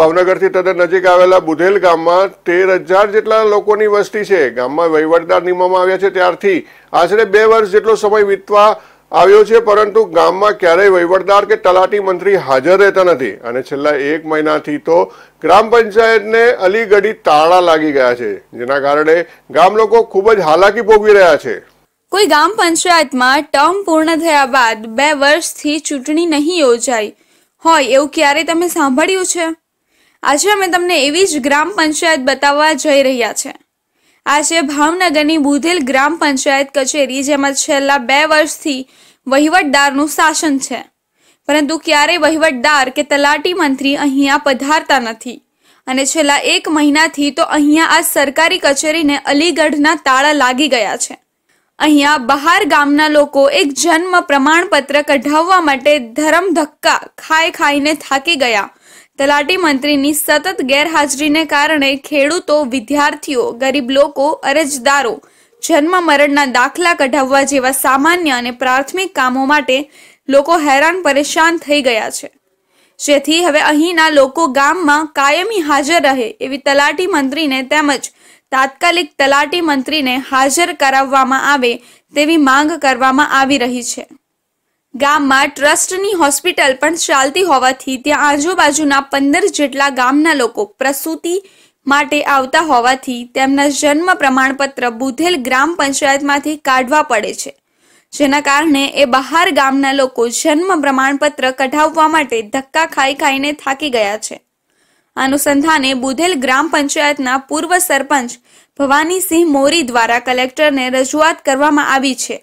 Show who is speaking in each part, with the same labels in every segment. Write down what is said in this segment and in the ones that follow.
Speaker 1: ભાવનગરથી તદ્દન નજીક આવેલા બુધેલ ગામમાં તેર હજાર જેટલા લોકોની વસ્તી છે ગામમાં વહીવટદાર નિમવામાં આવ્યા છે ત્યારથી આશરે બે વર્ષ જેટલો સમય વીતવા આવ્યો છે પરંતુ ગામમાં ક્યારેય વહીવટદાર કે તલાટી મંત્રી હાજર રહેતા નથી અને છેલ્લા એક મહિનાથી તો ગ્રામ પંચાયતને અલીગઢી તાળા લાગી ગયા છે જેના કારણે ગામ લોકો ખૂબ જ હાલાકી ભોગવી રહ્યા છે
Speaker 2: કોઈ ગામ પંચાયતમાં ટર્મ પૂર્ણ થયા બાદ બે વર્ષથી ચૂંટણી નહીં યોજાય હોય એવું ક્યારે તમે સાંભળ્યું છે આજે અમે તમને એવી જ ગ્રામ પંચાયત બતાવવા જઈ રહ્યા છે આજે ભાવનગરની બુધેલ ગ્રામ પંચાયત કચેરી જેમાં છેલ્લા બે વર્ષથી વહીવટદારનું શાસન છે પરંતુ ક્યારેય વહીવટદાર કે તલાટી મંત્રી અહીંયા પધારતા નથી અને છેલ્લા એક મહિનાથી તો અહીંયા આ સરકારી કચેરીને અલીગઢના તાળા લાગી ગયા છે અહીંયા બહાર ગામના લોકો એક જન્મ પ્રમાણપત્ર કઢાવવા માટે ધરમ ધક્કા ખાઈ ખાઈને થાકી ગયા તલાટી મંત્રીની સતત ગેરહાજરીને કારણે ખેડૂતો વિદ્યાર્થીઓ ગરીબ લોકો અરજદારો જન્મ મરણના દાખલા કઢાવવા જેવા સામાન્ય અને પ્રાથમિક કામો માટે લોકો હેરાન પરેશાન થઈ ગયા છે જેથી હવે અહીંના લોકો ગામમાં કાયમી હાજર રહે એવી તલાટી મંત્રીને તેમજ તાત્કાલિક તલાટી મંત્રીને હાજર કરાવવામાં આવે તેવી માંગ કરવામાં આવી રહી છે ગામમાં ટ્રસ્ટની હોસ્પિટલ પણ ચાલતી હોવાથી ત્યાં આજુબાજુના પંદર જેટલા ગામના લોકો પ્રસૂતિ માટે આવતા હોવાથી તેમના જન્મ પ્રમાણપત્ર બુધેલ ગ્રામ પંચાયતમાંથી કાઢવા પડે છે જેના કારણે એ બહાર ગામના લોકો જન્મ પ્રમાણપત્ર કઢાવવા માટે ધક્કા ખાઈ ખાઈને થાકી ગયા છે અનુસંધાને બુધેલ ગ્રામ પંચાયતના પૂર્વ સરપંચ ભવાનીસિંહ મોરી દ્વારા કલેક્ટરને રજૂઆત કરવામાં આવી છે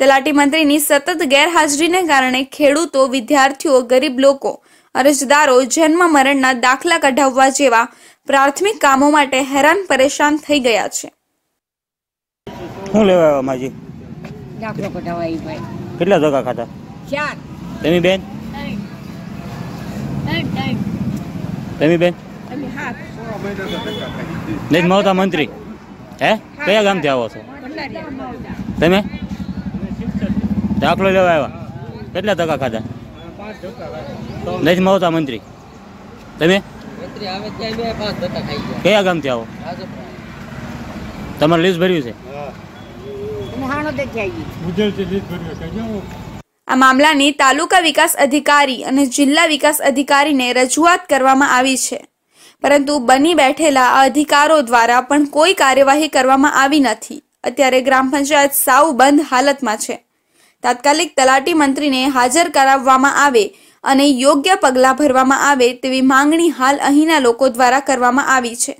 Speaker 2: તલાટી મંત્રીની સતત ગેરહાજરીને કારણે ખેડૂતો વિદ્યાર્થીઓ ગરીબ લોકો અરજદારો જન્મ મરણના દાખલા કઢાવવા જેવા પ્રાથમિક કામો માટે હેરાન પરેશાન થઈ ગયા છે શું
Speaker 3: લેવા આવ્યા માજી
Speaker 2: દાખલો કઢાવવા આવી ભાઈ
Speaker 3: કેટલા ધોકા ખાતા ચાર તમે બેન તમે બેન નહીં મહોતા મંત્રી હે કયા ગામથી આવો છો તમે દાખલો લેવા આવ્યા કેટલા ટકા ખાધા નથી માવતા મંત્રી તમે કયા ગામથી આવો તમારે લીઝ
Speaker 1: ભર્યું
Speaker 3: છે
Speaker 2: આ મામલાની તાલુકા વિકાસ અધિકારી અને જિલ્લા વિકાસ અધિકારીને રજૂઆત કરવામાં આવી છે પરંતુ બની બેઠેલા અધિકારો દ્વારા પણ કોઈ કાર્યવાહી કરવામાં આવી નથી અત્યારે ગ્રામ પંચાયત સાવ બંધ હાલતમાં છે તાત્કાલિક તલાટી મંત્રીને હાજર કરાવવામાં આવે અને યોગ્ય પગલાં ભરવામાં આવે તેવી માંગણી હાલ અહીંના લોકો દ્વારા કરવામાં આવી છે